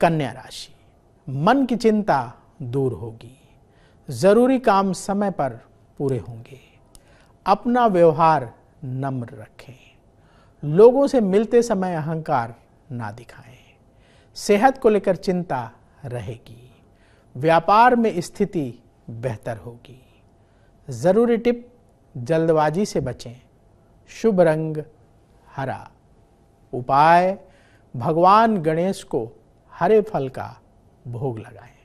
कन्या राशि मन की चिंता दूर होगी जरूरी काम समय पर पूरे होंगे अपना व्यवहार नम्र रखें लोगों से मिलते समय अहंकार ना दिखाएं सेहत को लेकर चिंता रहेगी व्यापार में स्थिति बेहतर होगी ज़रूरी टिप जल्दबाजी से बचें शुभ रंग हरा उपाय भगवान गणेश को हरे फल का भोग लगाएं